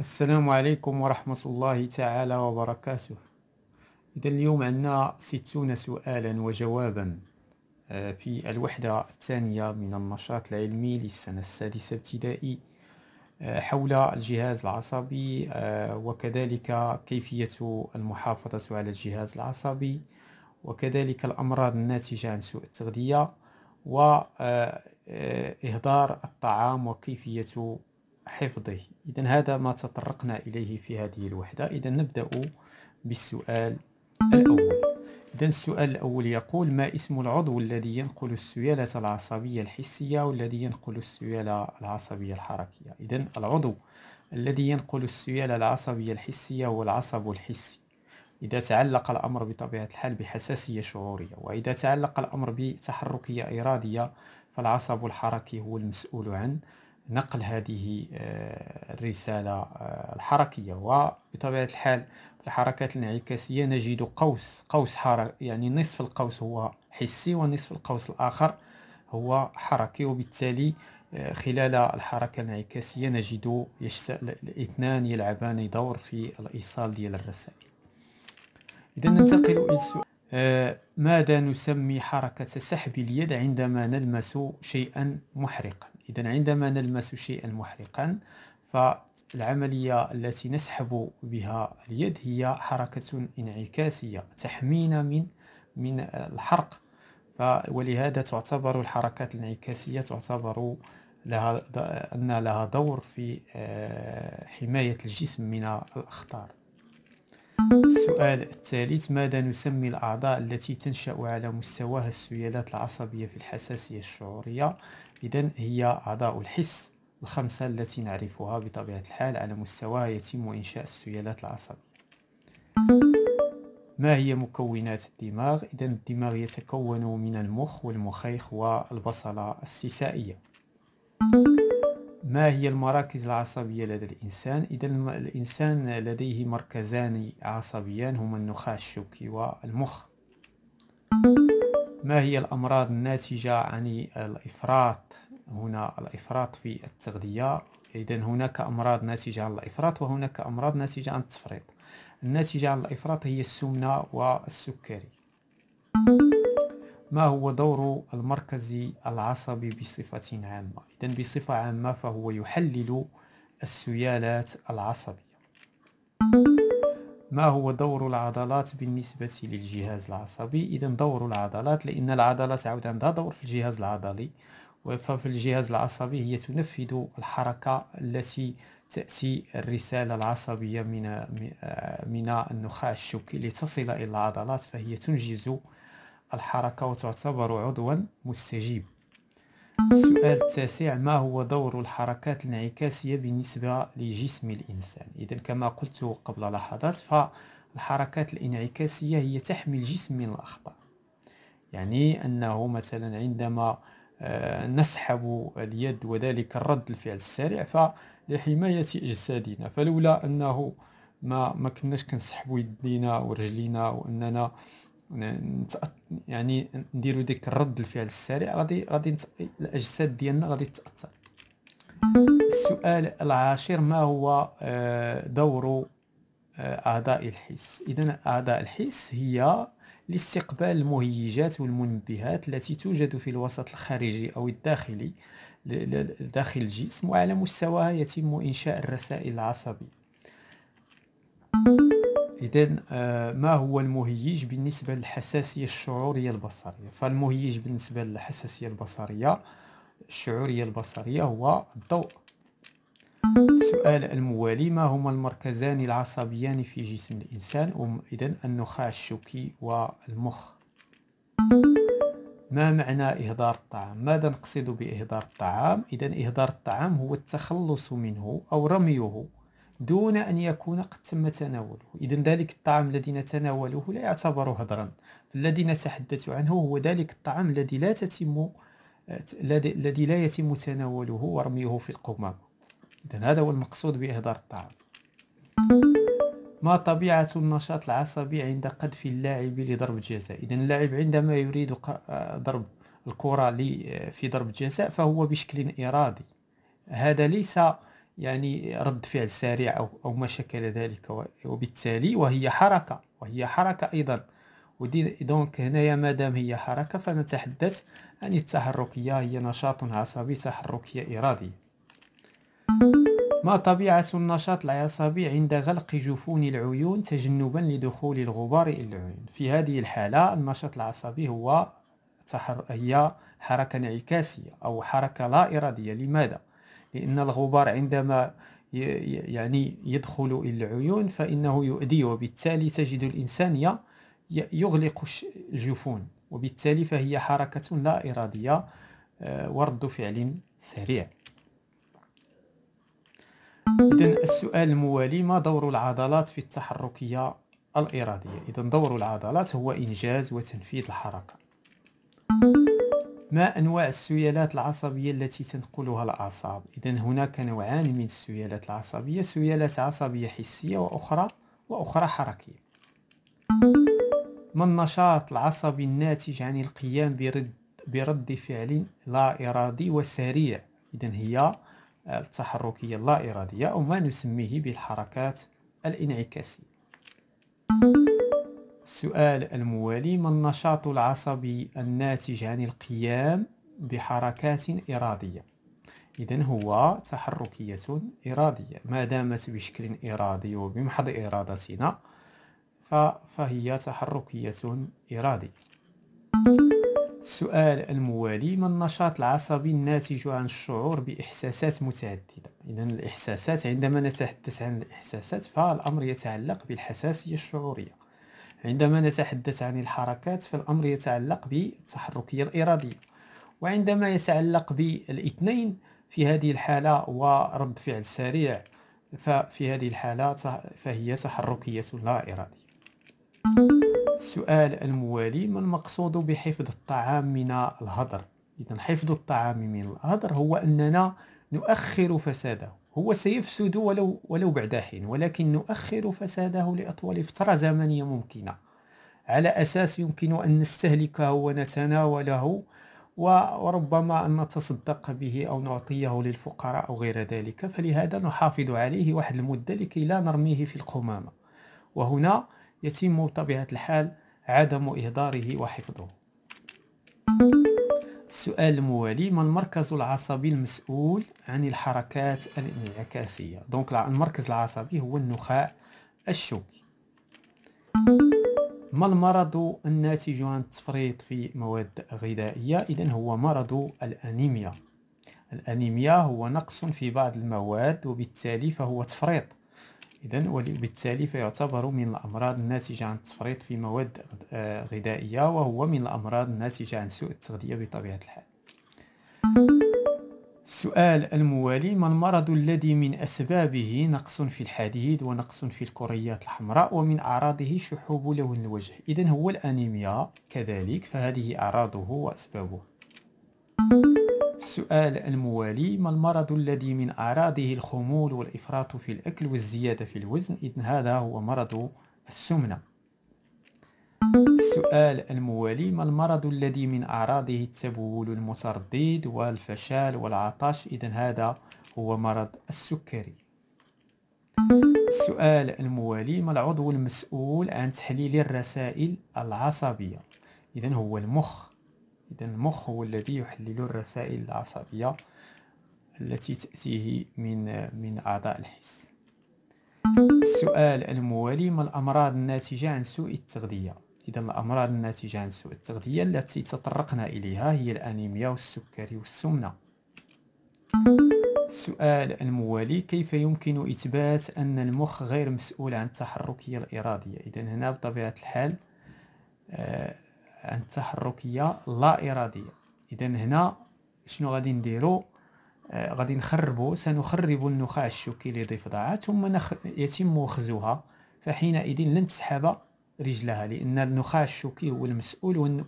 السلام عليكم ورحمة الله تعالى وبركاته إذا اليوم عندنا ستون سؤالا وجوابا آه، في الوحدة الثانية من النشاط العلمي للسنة السادسة ابتدائي آه، حول الجهاز العصبي آه، وكذلك كيفية المحافظة على الجهاز العصبي وكذلك الأمراض الناتجة عن سوء التغذية وإهدار الطعام وكيفية حفظه إذا هذا ما تطرقنا إليه في هذه الوحدة إذا نبدأ بالسؤال الأول إذا السؤال الأول يقول ما اسم العضو الذي ينقل السيالة العصبية الحسية والذي ينقل السيالة العصبية الحركية إذا العضو الذي ينقل السيالة العصبية الحسية هو العصب الحسي إذا تعلق الأمر بطبيعة الحال بحساسية شعورية وإذا تعلق الأمر بتحركية إرادية فالعصب الحركي هو المسؤول عن نقل هذه آه، الرسالة آه، الحركية وبطبيعة الحال في الحركات الانعكاسية نجد قوس قوس حرك يعني نصف القوس هو حسي ونصف القوس الآخر هو حركي وبالتالي آه، خلال الحركة الانعكاسية نجد الاثنان يلعبان دور في الإيصال ديال الرسائل إذا ننتقل إلى السؤال آه، ماذا نسمي حركة سحب اليد عندما نلمس شيئا محرقا إذا عندما نلمس شيئا محرقا فالعملية التي نسحب بها اليد هي حركة انعكاسية تحمينا من من الحرق ولهذا تعتبر الحركات الانعكاسية تعتبر لها أن لها دور في آه، حماية الجسم من الأخطار السؤال الثالث ماذا نسمي الأعضاء التي تنشأ على مستواها السيالات العصبية في الحساسية الشعورية إذا هي أعضاء الحس الخمسة التي نعرفها بطبيعة الحال على مستواها يتم إنشاء السيالات العصبية ما هي مكونات الدماغ؟ إذا الدماغ يتكون من المخ والمخيخ والبصلة السيسائية ما هي المراكز العصبية لدى الإنسان؟ إذا الإنسان لديه مركزان عصبيان هما النخاع الشوكي والمخ ما هي الأمراض الناتجة عن الإفراط؟ هنا الإفراط في التغذية إذا هناك أمراض ناتجة عن الإفراط وهناك أمراض ناتجة عن التفريط الناتجة عن الإفراط هي السمنة والسكري ما هو دور المركز العصبي بصفة عامة؟ إذا بصفة عامة فهو يحلل السيالات العصبية ما هو دور العضلات بالنسبة للجهاز العصبي؟ إذا دور العضلات لأن العضلات عاود عندها دور في الجهاز العضلي ففي الجهاز العصبي هي تنفذ الحركة التي تأتي الرسالة العصبية من من آه، النخاع الشوكي لتصل إلى العضلات فهي تنجز الحركة وتعتبر عضوا مستجيب السؤال التاسع ما هو دور الحركات الانعكاسية بالنسبة لجسم الإنسان إذا كما قلت قبل لحظات فالحركات الانعكاسية هي تحمي الجسم من الأخطاء يعني أنه مثلا عندما آه، نسحب اليد وذلك الرد الفعل السريع فلحماية أجسادنا فلولا أنه ما ما كناش كنسحبوا يدينا ورجلينا وأننا يعني نديرو ديك الرد الفعل السريع غادي غادي الاجساد ديالنا غادي تاثر السؤال العاشر ما هو آه، دور آه، اعضاء الحس اذا اعضاء الحس هي لاستقبال المهيجات والمنبهات التي توجد في الوسط الخارجي او الداخلي داخل الجسم وعلى مستواها يتم انشاء الرسائل العصبيه إذا آه، ما هو المهيج بالنسبة للحساسية الشعورية البصرية فالمهيج بالنسبة للحساسية البصرية الشعورية البصرية هو الضوء السؤال الموالي ما هما المركزان العصبيان في جسم الإنسان إذا النخاع الشوكي والمخ ما معنى إهدار الطعام؟ ماذا نقصد بإهدار الطعام؟ إذا إهدار الطعام هو التخلص منه أو رميه دون أن يكون قد تم تناوله إذا ذلك الطعام الذي نتناوله لا يعتبر هدرا الذي نتحدث عنه هو ذلك الطعام الذي لا تتم الذي لا يتم تناوله ورميه في القمامة إذا هذا هو المقصود بإهدار الطعام ما طبيعة النشاط العصبي عند قذف اللاعب لضرب الجزاء إذا اللاعب عندما يريد ضرب الكرة في ضرب الجزاء فهو بشكل إرادي هذا ليس يعني رد فعل سريع أو, أو ما شكل ذلك وبالتالي وهي حركة وهي حركة أيضا ودي دونك هنايا مادام هي حركة فنتحدث عن التحركية هي نشاط عصبي تحركي إرادي ما طبيعة النشاط العصبي عند غلق جفون العيون تجنبا لدخول الغبار إلى العيون في هذه الحالة النشاط العصبي هو تحر... هي حركة انعكاسية أو حركة لا إرادية لماذا؟ لأن الغبار عندما يعني يدخل إلى العيون فإنه يؤذي وبالتالي تجد الإنسان يغلق الجفون وبالتالي فهي حركة لا إرادية آه، ورد فعل سريع إذا السؤال الموالي ما دور العضلات في التحركية الإرادية؟ إذا دور العضلات هو إنجاز وتنفيذ الحركة ما أنواع السيالات العصبية التي تنقلها الأعصاب؟ إذا هناك نوعان من السيالات العصبية سيالات عصبية حسية وأخرى وأخرى حركية ما النشاط العصبي الناتج عن القيام برد برد فعل لا إرادي وسريع إذا هي التحركية اللا إرادية أو ما نسميه بالحركات الانعكاسية السؤال الموالي ما النشاط العصبي الناتج عن القيام بحركات إرادية إذا هو تحركية إرادية ما دامت بشكل إرادي وبمحض إرادتنا فهي تحركية إرادية السؤال الموالي ما النشاط العصبي الناتج عن الشعور بإحساسات متعددة إذا الإحساسات عندما نتحدث عن الإحساسات فالأمر يتعلق بالحساسية الشعورية عندما نتحدث عن الحركات فالأمر يتعلق بالتحركية الإرادية وعندما يتعلق بالاثنين في هذه الحالة ورد فعل سريع ففي هذه الحالة فهي تحركية لا إرادية السؤال الموالي ما المقصود بحفظ الطعام من الهدر؟ إذا حفظ الطعام من الهدر هو أننا نؤخر فساده هو سيفسد ولو ولو بعد حين ولكن نؤخر فساده لأطول فترة زمنية ممكنة على أساس يمكن أن نستهلكه ونتناوله وربما أن نتصدق به أو نعطيه للفقراء أو غير ذلك فلهذا نحافظ عليه واحد المدة لكي لا نرميه في القمامة وهنا يتم بطبيعة الحال عدم إهداره وحفظه السؤال الموالي ما المركز العصبي المسؤول عن الحركات الانعكاسية دونك المركز العصبي هو النخاع الشوكي ما المرض الناتج عن التفريط في مواد غذائية إذا هو مرض الأنيميا الأنيميا هو نقص في بعض المواد وبالتالي فهو تفريط إذا وبالتالي فيعتبر من الأمراض الناتجة عن التفريط في مواد آه، غذائية وهو من الأمراض الناتجة عن سوء التغذية بطبيعة الحال السؤال الموالي ما المرض الذي من أسبابه نقص في الحديد ونقص في الكريات الحمراء ومن أعراضه شحوب لون الوجه إذا هو الأنيميا كذلك فهذه أعراضه وأسبابه thank you السؤال الموالي ما المرض الذي من أعراضه الخمول والإفراط في الأكل والزيادة في الوزن إذن هذا هو مرض السمنة السؤال الموالي ما المرض الذي من أعراضه التبول المتردد والفشل والعطش إذن هذا هو مرض السكري السؤال الموالي ما العضو المسؤول عن تحليل الرسائل العصبية إذن هو المخ إذا المخ هو الذي يحلل الرسائل العصبية التي تأتيه من من أعضاء الحس السؤال الموالي ما الأمراض الناتجة عن سوء التغذية إذا الأمراض الناتجة عن سوء التغذية التي تطرقنا إليها هي الأنيميا والسكري والسمنة السؤال الموالي كيف يمكن إثبات أن المخ غير مسؤول عن التحركية الإرادية إذا هنا بطبيعة الحال آه، عن التحركيه لا اراديه اذا هنا شنو غادي نديرو آه، غادي نخربو سنخرب النخاع الشوكي لضفدعها ثم نخ... يتم خزوها فحينئذ لن تسحب رجلها لان النخاع الشوكي هو المسؤول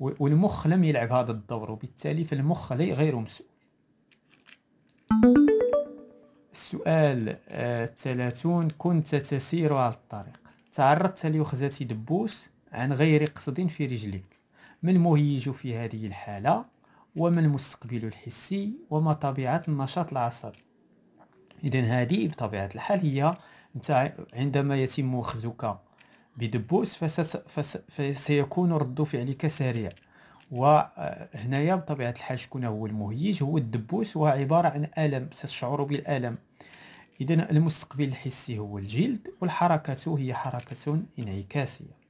والمخ لم يلعب هذا الدور وبالتالي فالمخ غير مسؤول السؤال آه، الثلاثون كنت تسير على الطريق تعرضت لوخزة دبوس عن غير قصد في رجلك ما المهيج في هذه الحالة وما المستقبل الحسي وما طبيعة النشاط العصبي إذا هذه بطبيعة الحال هي عندما يتم أخذك بدبوس فسيكون رد فعلك سريع وهنا بطبيعة الحال شكون هو المهيج هو الدبوس وهو عبارة عن ألم ستشعر بالألم إذا المستقبل الحسي هو الجلد والحركة هي حركة انعكاسية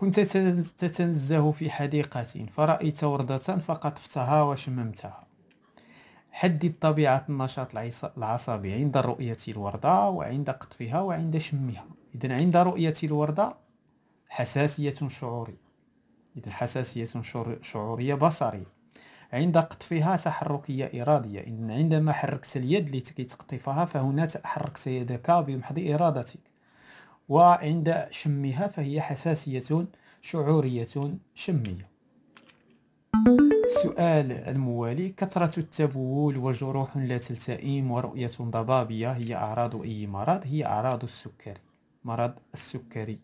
كنت تتنزه في حديقة فرأيت وردة فقطفتها فتها وشممتها حدد طبيعة النشاط العصبي عند رؤية الوردة وعند قطفها وعند شمها إذا عند رؤية الوردة حساسية شعورية إذا حساسية شعورية بصرية عند قطفها تحركية إرادية إذا عندما حركت اليد لتقطفها فهنا تحركت يدك بمحض إرادتك وعند شمها فهي حساسية شعورية شمية السؤال الموالي كثرة التبول وجروح لا تلتئم ورؤية ضبابية هي أعراض أي مرض؟ هي أعراض السكري مرض السكري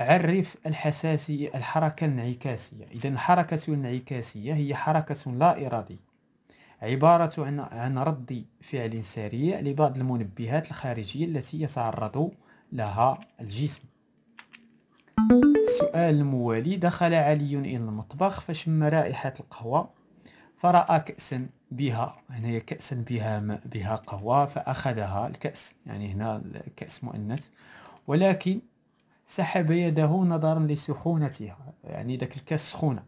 عرف الحساسية الحركة الانعكاسية إذا الحركة الانعكاسية هي حركة لا إرادية عبارة عن عن رد فعل سريع لبعض المنبهات الخارجية التي يتعرض لها الجسم السؤال الموالي دخل علي إلى المطبخ فشم رائحة القهوة فرأى كأسا بها هنا يعني كأسا بها بها قهوة فأخذها الكأس يعني هنا الكأس مؤنث ولكن سحب يده نظرا لسخونتها يعني ذاك الكأس سخونة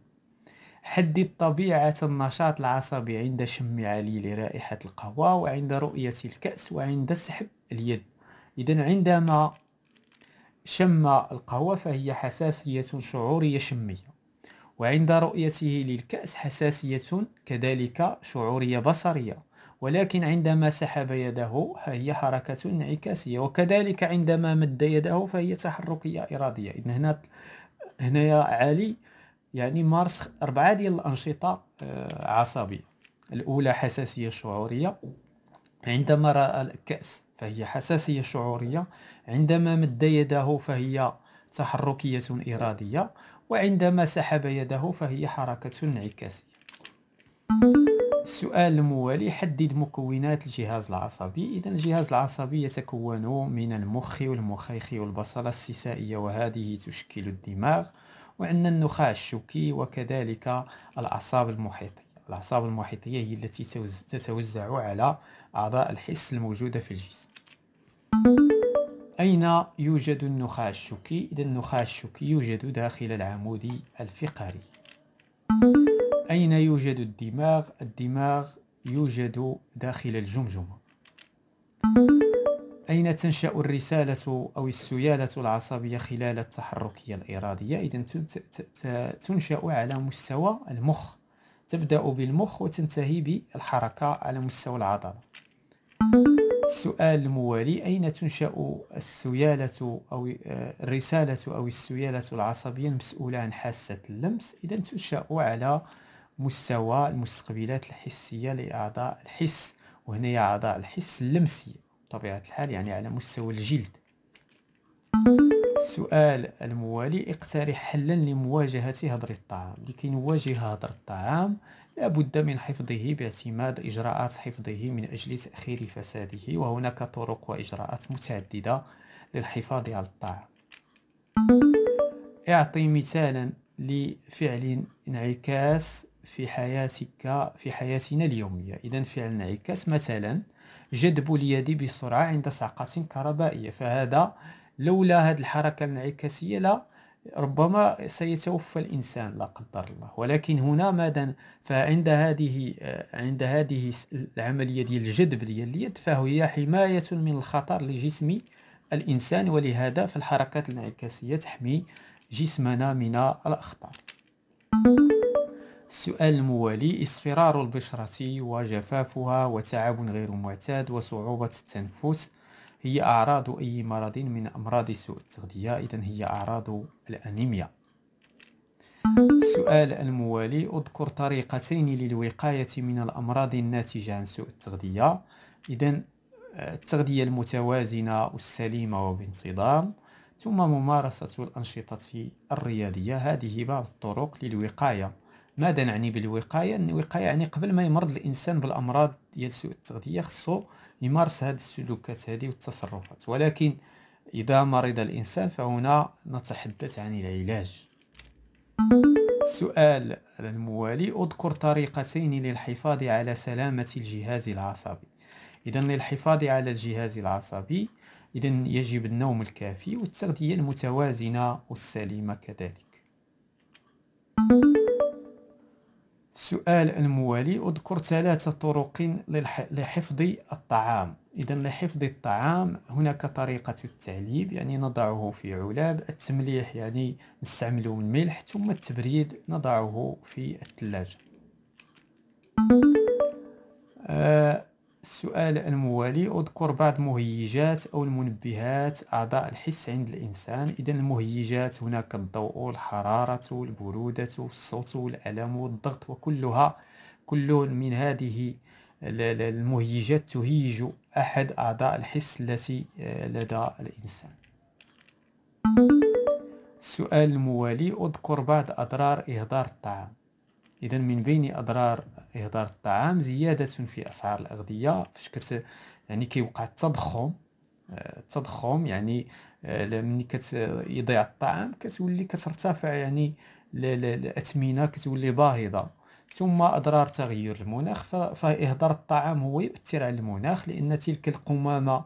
حدد طبيعة النشاط العصبي عند شم علي لرائحة القهوة وعند رؤية الكأس وعند سحب اليد إذا عندما شم القهوة فهي حساسية شعورية شمية وعند رؤيته للكأس حساسية كذلك شعورية بصرية ولكن عندما سحب يده فهي حركة انعكاسية وكذلك عندما مد يده فهي تحركية إرادية إذن هنا يا علي يعني مارس أربعة ديال الأنشطة آه، عصبية الأولى حساسية شعورية عندما رأى الكأس فهي حساسية شعورية عندما مد يده فهي تحركية إرادية وعندما سحب يده فهي حركة انعكاسية السؤال الموالي حدد مكونات الجهاز العصبي إذا الجهاز العصبي يتكون من المخ والمخيخ والبصلة السيسائية وهذه تشكل الدماغ وعندنا النخاع الشوكي وكذلك الأعصاب المحيطية الأعصاب المحيطية هي التي تتوزع على أعضاء الحس الموجودة في الجسم أين يوجد النخاع الشوكي؟ إذا النخاع الشوكي يوجد داخل العمود الفقري أين يوجد الدماغ؟ الدماغ يوجد داخل الجمجمة أين تنشأ الرسالة أو السيالة العصبية خلال التحركية الإرادية؟ إذا تنشأ على مستوى المخ تبدأ بالمخ وتنتهي بالحركة على مستوى العضلة السؤال الموالي أين تنشأ السيالة أو آه، الرسالة أو السيالة العصبية المسؤولة عن حاسة اللمس؟ إذا تنشأ على مستوى المستقبلات الحسية لأعضاء الحس وهنا أعضاء الحس اللمسية بطبيعة الحال يعني على مستوى الجلد السؤال الموالي اقترح حلا لمواجهة هضر الطعام لكي نواجه هضر الطعام لابد من حفظه باعتماد إجراءات حفظه من أجل تأخير فساده وهناك طرق وإجراءات متعددة للحفاظ على الطعام اعطي مثالا لفعل انعكاس في حياتك في حياتنا اليومية إذا فعل انعكاس مثلا جذب اليد بسرعة عند صعقة كهربائية فهذا لولا هذه الحركة الانعكاسية لا ربما سيتوفى الإنسان لا قدر الله ولكن هنا ماذا فعند هذه عند هذه العملية ديال الجذب ديال اليد فهي حماية من الخطر لجسم الإنسان ولهذا فالحركات الانعكاسية تحمي جسمنا من الأخطار السؤال الموالي اصفرار البشرة وجفافها وتعب غير معتاد وصعوبة التنفس هي أعراض أي مرض من أمراض سوء التغذية إذا هي أعراض الأنيميا السؤال الموالي أذكر طريقتين للوقاية من الأمراض الناتجة عن سوء التغذية إذا آه، التغذية المتوازنة والسليمة وبانتظام ثم ممارسة الأنشطة الرياضية هذه بعض الطرق للوقاية ماذا نعني بالوقايه الوقايه يعني قبل ما يمرض الانسان بالامراض ديال سوء التغذيه خصو يمارس هذه السلوكات هذه والتصرفات ولكن اذا مرض الانسان فهنا نتحدث عن العلاج السؤال الموالي اذكر طريقتين للحفاظ على سلامه الجهاز العصبي اذا للحفاظ على الجهاز العصبي اذا يجب النوم الكافي والتغذيه المتوازنه والسليمه كذلك السؤال الموالي اذكر ثلاثة طرق لحفظ الطعام إذا لحفظ الطعام هناك طريقة التعليب يعني نضعه في علب التمليح يعني نستعمل الملح ثم التبريد نضعه في الثلاجة آه السؤال الموالي اذكر بعض المهيجات او المنبهات اعضاء الحس عند الانسان اذا المهيجات هناك الضوء الحراره البروده الصوت الالم والضغط وكلها كل من هذه المهيجات تهيج احد اعضاء الحس التي آه، لدى الانسان السؤال الموالي اذكر بعض اضرار اهدار الطعام اذا من بين اضرار اهدار الطعام زياده في اسعار الاغذيه فاش كت يعني كيوقع التضخم آه، التضخم يعني آه، ملي كيضيع الطعام كتولي كترتفع يعني الاثمنه كتولي باهظه ثم اضرار تغير المناخ فاهدار الطعام هو يؤثر على المناخ لان تلك القمامه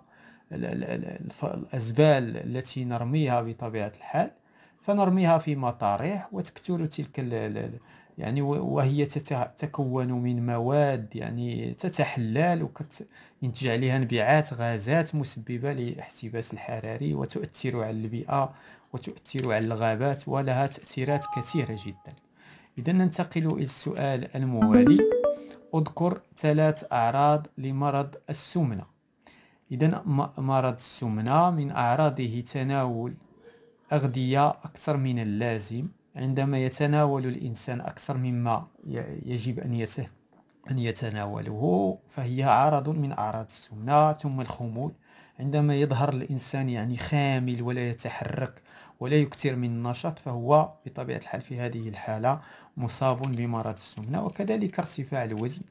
الازبال التي نرميها بطبيعه الحال فنرميها في مطارح وتكثر تلك يعني وهي تتكون من مواد يعني تتحلل وكتنتج عليها انبعاث غازات مسببة للاحتباس الحراري وتؤثر على البيئة وتؤثر على الغابات ولها تأثيرات كثيرة جدا إذا ننتقل إلى السؤال الموالي أذكر ثلاث أعراض لمرض السمنة إذا مرض السمنة من أعراضه تناول أغذية أكثر من اللازم عندما يتناول الإنسان أكثر مما يجب أن أن يتناوله فهي عرض من أعراض السمنة ثم الخمول عندما يظهر الإنسان يعني خامل ولا يتحرك ولا يكثر من النشاط فهو بطبيعة الحال في هذه الحالة مصاب بمرض السمنة وكذلك ارتفاع الوزن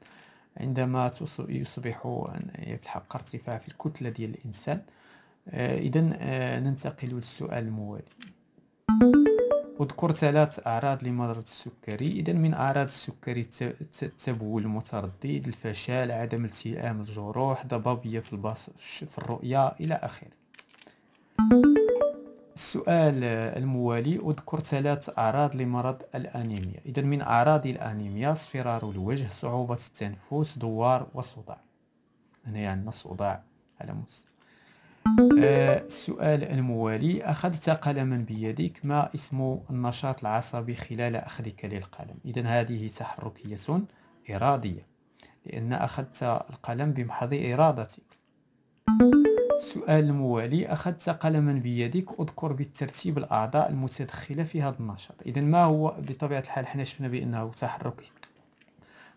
عندما يصبح في الحق ارتفاع في الكتلة ديال الإنسان آه، إذا آه، ننتقل للسؤال الموالي وذكرت ثلاث أعراض لمرض السكري إذا من أعراض السكري التبول المتردد الفشل عدم التئام الجروح ضبابية في البص في الرؤية إلى آخره السؤال الموالي اذكر ثلاث أعراض لمرض الأنيميا إذا من أعراض الأنيميا اصفرار الوجه صعوبة التنفس دوار وصداع هنا عندنا يعني صداع على مستوى آه، السؤال الموالي أخذت قلما بيدك ما اسم النشاط العصبي خلال أخذك للقلم إذا هذه تحركية إرادية لأن أخذت القلم بمحض إرادتك السؤال الموالي أخذت قلما بيدك أذكر بالترتيب الأعضاء المتدخلة في هذا النشاط إذا ما هو بطبيعة الحال حنا شفنا بأنه تحركي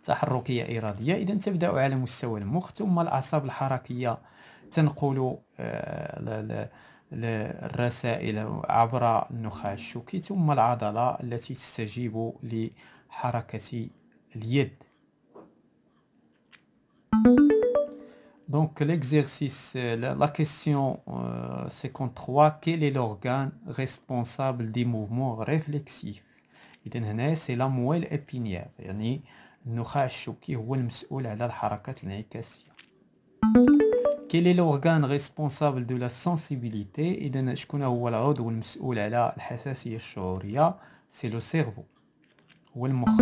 تحركية إرادية إذا تبدأ على مستوى المخ ثم الأعصاب الحركية تنقلوا الرسائل آه، عبر النخاع الشوكي ثم العضلة التي تستجيب لحركة اليد Donc l'exercice, euh, la, la question euh, 53, quel est l'organe responsable des mouvements réflexifs إذا هنا سي لامويل ابينيير يعني النخاع الشوكي هو المسؤول على الحركات الانعكاسية كيلي لورغان ريسبونسابل دو لا سنسيبيليتي اذا شكون هو العضو المسؤول على الحساسيه الشعوريه سي لو سيرفو هو المخ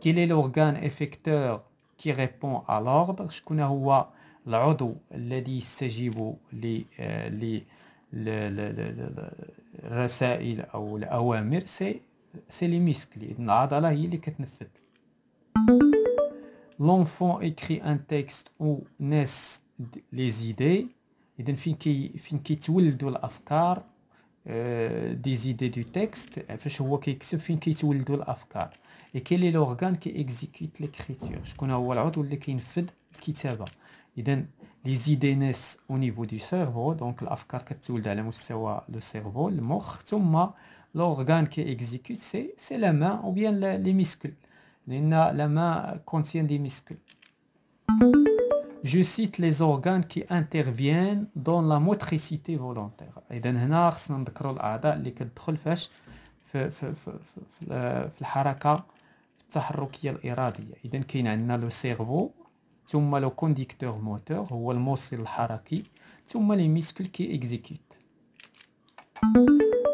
كيلي لورغان افيكتور كي ريبون ا لوردر شكون هو العضو الذي يستجيب آه، ل ل الرسائل او الاوامر سي سي لي ميسكلي اذا العضله هي اللي كتنفذ لونفون اكري ان تيكست او ناس les idées. Et donc fin qui fin qui seules dans l'avcar, euh, des idées du texte. En je fin Et quel est l'organe qui exécute l'écriture? Je connais où le droit de l'écriture qui écrivent. Idem, les idées naissent au niveau du cerveau. Donc c'est qui seules dans le cerveau. Le cerveau, le mot, tout l'organe qui exécute c'est c'est la main ou bien les muscles. Il la main contient des muscles. je cite les organes qui interviennent dans la motricité volontaire اذا هنا خصنا نذكروا الاعضاء اللي كتدخل فاش في في في, في, في الحركه التحركيه الاراديه اذا كاين عندنا لو سيرفو ثم لو كونديكتور موتور هو الموصل الحركي ثم لي ميسكل كي اكزيكيوت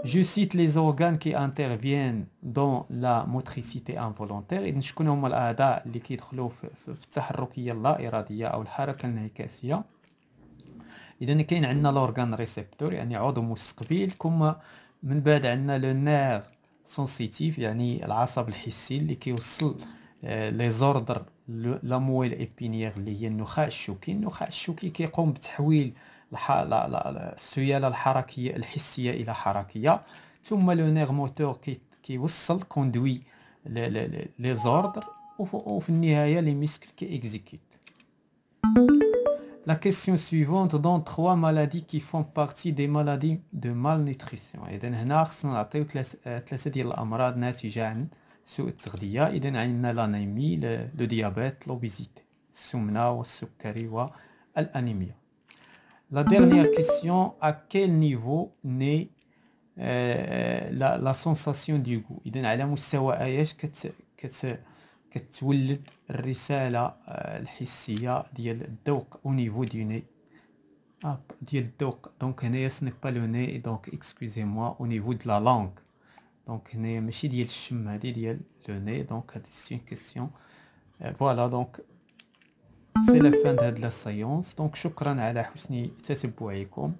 جو سيت لي زورغان كي انترفيان دون لا موتريسيتي انفولونتير اذا شكون هما الاعضاء اللي كيدخلوا في, في التحركيه اللا اراديه او الحركه الانعكاسيه اذا كاين عندنا لورغان ريسبتور يعني عضو مستقبل ثم من بعد عندنا لو نير سنسيتيف يعني العصب الحسي اللي كيوصل لي زوردر لا مويل ايبينيير اللي هي النخاع الشوكي النخاع الشوكي كيقوم بتحويل السياله الحركيه الحسيه الى حركيه ثم لو نيغ موتور كيوصل كوندوي لي زوردر وفي النهايه لي ميسكل كيكزيكيت La question دون تخوا مالادي كي فون font دي مالادي دو مال malnutrition. إذا هنا خصنا نعطيو ثلاثة ديال الأمراض ناتجة عن سوء التغذية. إذا عندنا لانيمي، لو ديابيت، لوبيزيتي، السمنة والسكري والأنيميا. La dernière question, à quel niveau naît euh, la, sensation du goût Il donne à la moussawa ayesh que tu risala l'hissia d'yel dok au niveau du nez. Ah, d'yel Donc, ce n'est pas le nez, donc excusez-moi, au niveau de la langue. Donc, ne m'a pas dit le nez, donc c'est une question. Euh، voilà, donc. سي لا فان هاد لا سيونس دونك شكرا على حسن تتبعكم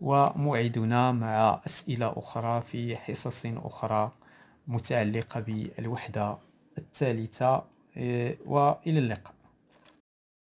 وموعدنا مع اسئله اخرى في حصص اخرى متعلقه بالوحده الثالثه إيه، والى اللقاء